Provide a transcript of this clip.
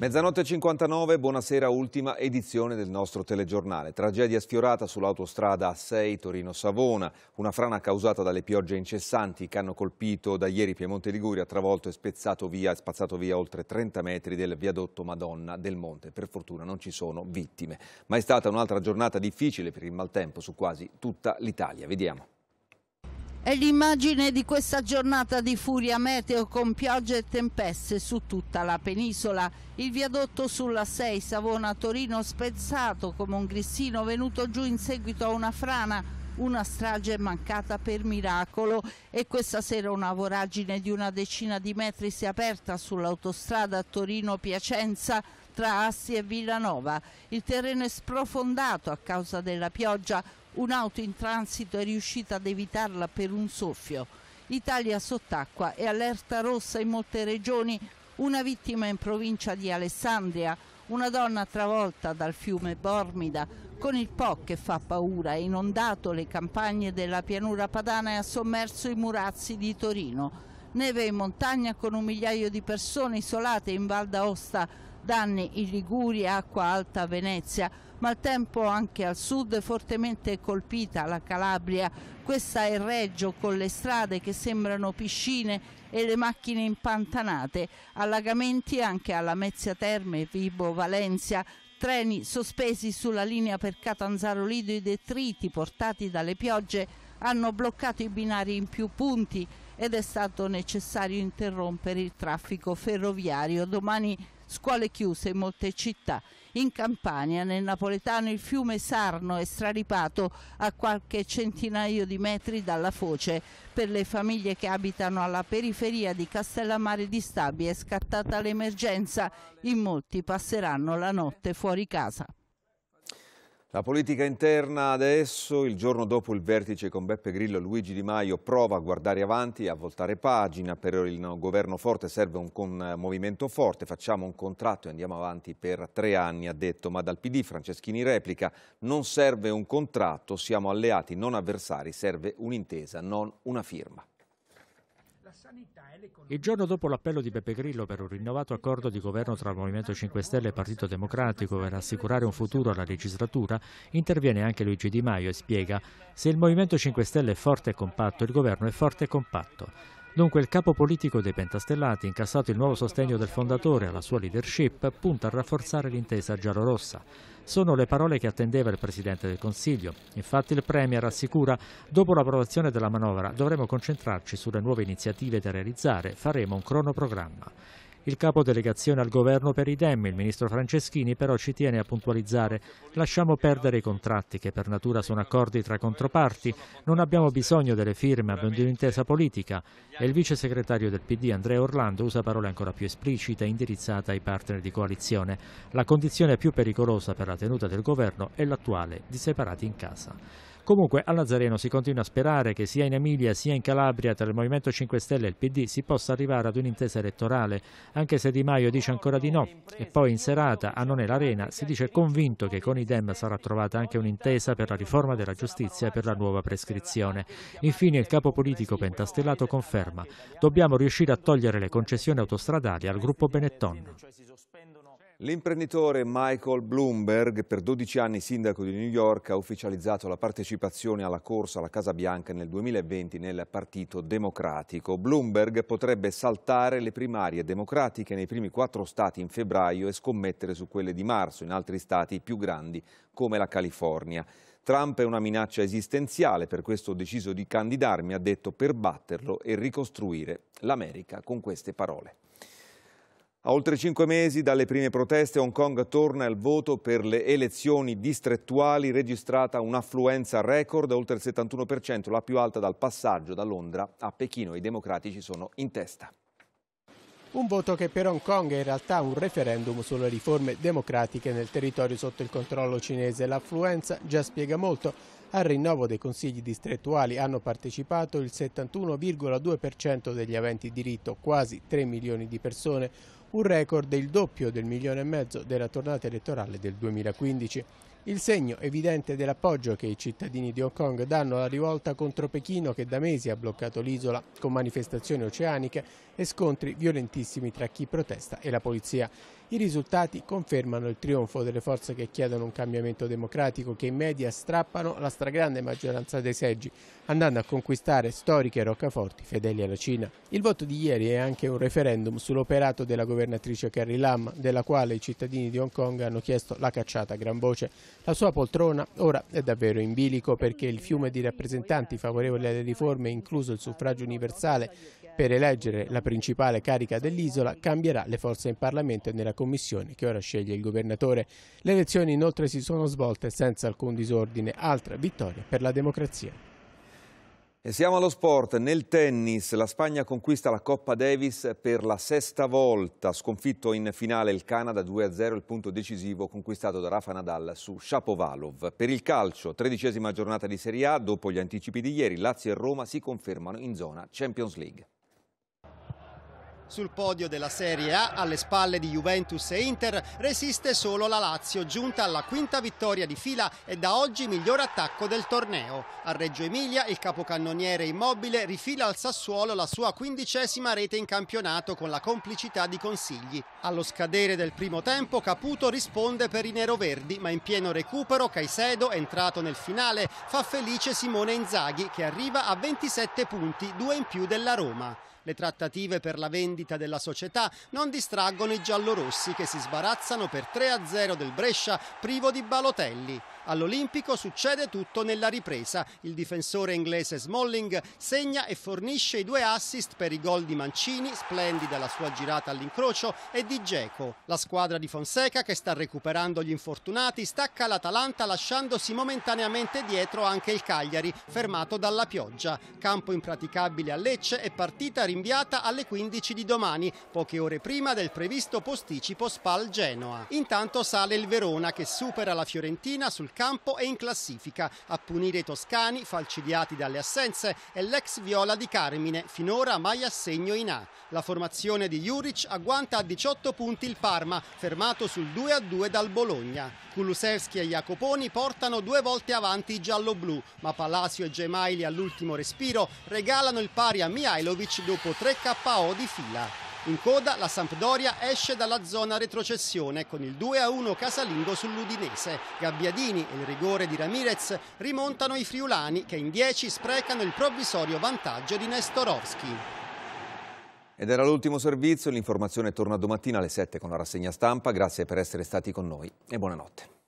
Mezzanotte 59, buonasera, ultima edizione del nostro telegiornale. Tragedia sfiorata sull'autostrada A6 Torino-Savona, una frana causata dalle piogge incessanti che hanno colpito da ieri Piemonte Liguria, travolto e spezzato via, spazzato via oltre 30 metri del viadotto Madonna del Monte. Per fortuna non ci sono vittime, ma è stata un'altra giornata difficile per il maltempo su quasi tutta l'Italia. Vediamo. È l'immagine di questa giornata di furia meteo con piogge e tempeste su tutta la penisola. Il viadotto sulla 6 Savona-Torino spezzato come un grissino venuto giù in seguito a una frana, una strage mancata per miracolo e questa sera una voragine di una decina di metri si è aperta sull'autostrada Torino-Piacenza tra Assi e Villanova. Il terreno è sprofondato a causa della pioggia, Un'auto in transito è riuscita ad evitarla per un soffio. Italia sott'acqua e allerta rossa in molte regioni, una vittima in provincia di Alessandria, una donna travolta dal fiume Bormida, con il Po che fa paura, ha inondato le campagne della pianura padana e ha sommerso i murazzi di Torino. Neve in montagna con un migliaio di persone isolate in Val d'Aosta danni in Liguria, acqua alta, Venezia, maltempo anche al sud fortemente colpita la Calabria. Questa è Reggio con le strade che sembrano piscine e le macchine impantanate, allagamenti anche alla Mezzia Terme, Vibo, Valencia, treni sospesi sulla linea per Catanzaro Lido, i detriti portati dalle piogge hanno bloccato i binari in più punti ed è stato necessario interrompere il traffico ferroviario. Domani scuole chiuse in molte città. In Campania, nel napoletano, il fiume Sarno è straripato a qualche centinaio di metri dalla foce. Per le famiglie che abitano alla periferia di Castellammare di Stabia è scattata l'emergenza. In molti passeranno la notte fuori casa. La politica interna adesso, il giorno dopo il vertice con Beppe Grillo, Luigi Di Maio prova a guardare avanti, a voltare pagina, per il governo forte serve un, un eh, movimento forte, facciamo un contratto e andiamo avanti per tre anni, ha detto, ma dal PD Franceschini replica, non serve un contratto, siamo alleati, non avversari, serve un'intesa, non una firma. Il giorno dopo l'appello di Beppe Grillo per un rinnovato accordo di governo tra il Movimento 5 Stelle e Partito Democratico per assicurare un futuro alla legislatura, interviene anche Luigi Di Maio e spiega se il Movimento 5 Stelle è forte e compatto, il governo è forte e compatto. Dunque il capo politico dei pentastellati, incassato il nuovo sostegno del fondatore alla sua leadership, punta a rafforzare l'intesa giallorossa. Sono le parole che attendeva il Presidente del Consiglio. Infatti il Premier assicura, dopo l'approvazione della manovra dovremo concentrarci sulle nuove iniziative da realizzare, faremo un cronoprogramma. Il capo delegazione al governo per i idem, il ministro Franceschini, però ci tiene a puntualizzare. Lasciamo perdere i contratti che per natura sono accordi tra controparti, non abbiamo bisogno delle firme, abbiamo di un'intesa politica. E il vice segretario del PD Andrea Orlando usa parole ancora più esplicite indirizzate ai partner di coalizione. La condizione più pericolosa per la tenuta del governo è l'attuale, di separati in casa. Comunque a Nazareno si continua a sperare che sia in Emilia sia in Calabria tra il Movimento 5 Stelle e il PD si possa arrivare ad un'intesa elettorale, anche se Di Maio dice ancora di no e poi in serata a Non è l'Arena si dice convinto che con i Dem sarà trovata anche un'intesa per la riforma della giustizia e per la nuova prescrizione. Infine il capo politico pentastellato conferma dobbiamo riuscire a togliere le concessioni autostradali al gruppo Benetton. L'imprenditore Michael Bloomberg, per 12 anni sindaco di New York, ha ufficializzato la partecipazione alla corsa alla Casa Bianca nel 2020 nel Partito Democratico. Bloomberg potrebbe saltare le primarie democratiche nei primi quattro stati in febbraio e scommettere su quelle di marzo in altri stati più grandi come la California. Trump è una minaccia esistenziale, per questo ho deciso di candidarmi, ha detto, per batterlo e ricostruire l'America con queste parole. A oltre cinque mesi dalle prime proteste, Hong Kong torna al voto per le elezioni distrettuali, registrata un'affluenza record, oltre il 71%, la più alta dal passaggio da Londra a Pechino. I democratici sono in testa. Un voto che per Hong Kong è in realtà un referendum sulle riforme democratiche nel territorio sotto il controllo cinese. L'affluenza già spiega molto. Al rinnovo dei consigli distrettuali hanno partecipato il 71,2% degli aventi diritto, quasi 3 milioni di persone un record il doppio del milione e mezzo della tornata elettorale del 2015. Il segno evidente dell'appoggio che i cittadini di Hong Kong danno alla rivolta contro Pechino che da mesi ha bloccato l'isola con manifestazioni oceaniche e scontri violentissimi tra chi protesta e la polizia. I risultati confermano il trionfo delle forze che chiedono un cambiamento democratico che in media strappano la stragrande maggioranza dei seggi, andando a conquistare storiche roccaforti fedeli alla Cina. Il voto di ieri è anche un referendum sull'operato della governatrice Carrie Lam, della quale i cittadini di Hong Kong hanno chiesto la cacciata a gran voce. La sua poltrona ora è davvero in bilico perché il fiume di rappresentanti favorevoli alle riforme, incluso il suffragio universale, per eleggere la principale carica dell'isola cambierà le forze in Parlamento e nella commissioni che ora sceglie il governatore. Le elezioni inoltre si sono svolte senza alcun disordine, altra vittoria per la democrazia. E siamo allo sport. Nel tennis la Spagna conquista la Coppa Davis per la sesta volta. Sconfitto in finale il Canada 2-0, il punto decisivo conquistato da Rafa Nadal su Shapovalov. Per il calcio, tredicesima giornata di Serie A, dopo gli anticipi di ieri, Lazio e Roma si confermano in zona Champions League. Sul podio della Serie A, alle spalle di Juventus e Inter, resiste solo la Lazio, giunta alla quinta vittoria di fila e da oggi miglior attacco del torneo. A Reggio Emilia, il capocannoniere immobile rifila al Sassuolo la sua quindicesima rete in campionato con la complicità di consigli. Allo scadere del primo tempo, Caputo risponde per i neroverdi, ma in pieno recupero Caicedo, entrato nel finale, fa felice Simone Inzaghi, che arriva a 27 punti, due in più della Roma. Le trattative per la vendita rendita della società non distraggono i giallorossi che si sbarazzano per 3-0 del Brescia privo di Balotelli. All'Olimpico succede tutto nella ripresa. Il difensore inglese Smalling segna e fornisce i due assist per i gol di Mancini, splendida la sua girata all'incrocio, e di Geco. La squadra di Fonseca, che sta recuperando gli infortunati, stacca l'Atalanta lasciandosi momentaneamente dietro anche il Cagliari, fermato dalla pioggia. Campo impraticabile a Lecce e partita rinviata alle 15 di domani, poche ore prima del previsto posticipo Spal-Genoa. Intanto sale il Verona, che supera la Fiorentina sul campo campo e in classifica. A punire i toscani, falcidiati dalle assenze, è l'ex viola di Carmine, finora mai a segno in A. La formazione di Juric agguanta a 18 punti il Parma, fermato sul 2-2 dal Bologna. Kulusevski e Jacoponi portano due volte avanti i giallo-blu, ma Palacio e Gemaili all'ultimo respiro regalano il pari a Mihailovic dopo 3 KO di fila. In coda la Sampdoria esce dalla zona retrocessione con il 2-1 casalingo sull'Udinese. Gabbiadini e il rigore di Ramirez rimontano i friulani che in 10 sprecano il provvisorio vantaggio di Nestorovski. Ed era l'ultimo servizio, l'informazione torna domattina alle 7 con la rassegna stampa. Grazie per essere stati con noi e buonanotte.